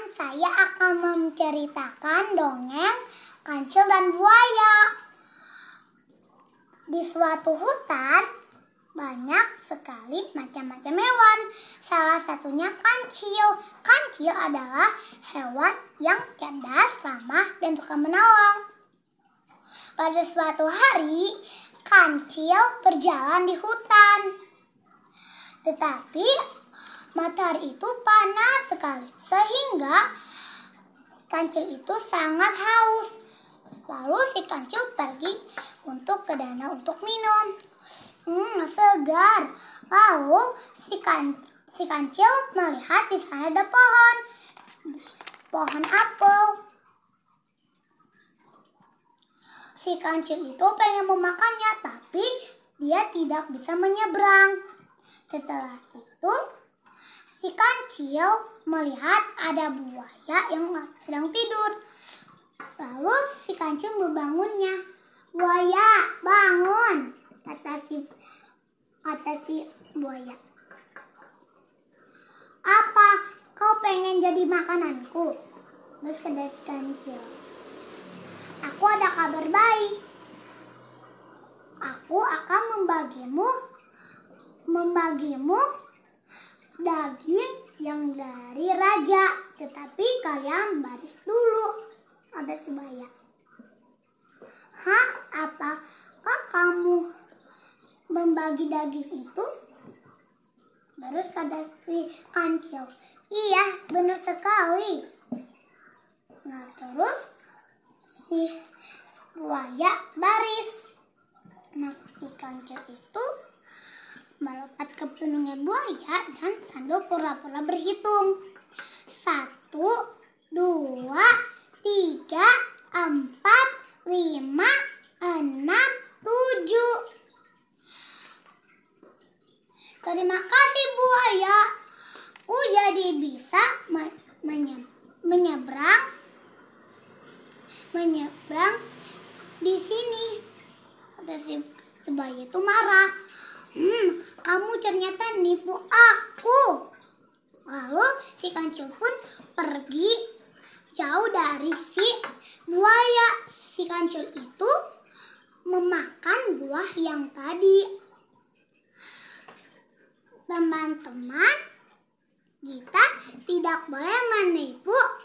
sekarang saya akan menceritakan dongeng kancil dan buaya. Di suatu hutan banyak sekali macam-macam hewan. Salah satunya kancil. Kancil adalah hewan yang cerdas, ramah, dan suka menolong. Pada suatu hari, kancil berjalan di hutan. Tetapi matahari itu panas sekali sehingga si kancil itu sangat haus. Lalu si kancil pergi untuk ke danau untuk minum. Hmm, segar. Lalu si, kan, si kancil melihat di sana ada pohon. Pohon apel. Si kancil itu pengen memakannya, tapi dia tidak bisa menyeberang. Setelah itu, kancil melihat ada buaya yang sedang tidur. Lalu si kancil membangunnya. Buaya, bangun, kata si kata si buaya. Apa kau pengen jadi makananku? Terus kata si kancil. Aku ada kabar baik. Aku akan membagimu membagimu daging yang dari raja, tetapi kalian baris dulu. Ada sebaya. Hah, apakah kamu membagi daging itu? baru kata si kancil, iya benar sekali. Nah terus si buaya baris. Nah si kancil itu dengan buaya dan sambil pura-pura berhitung. Satu, dua, tiga, empat, lima, enam, tujuh. Terima kasih buaya. Aku jadi bisa menye menyeberang menyeberang di sini. Ada si buaya itu marah. Hmm, kamu ternyata nipu aku. Lalu si kancil pun pergi jauh dari si buaya. Si kancil itu memakan buah yang tadi. Teman-teman, kita tidak boleh menipu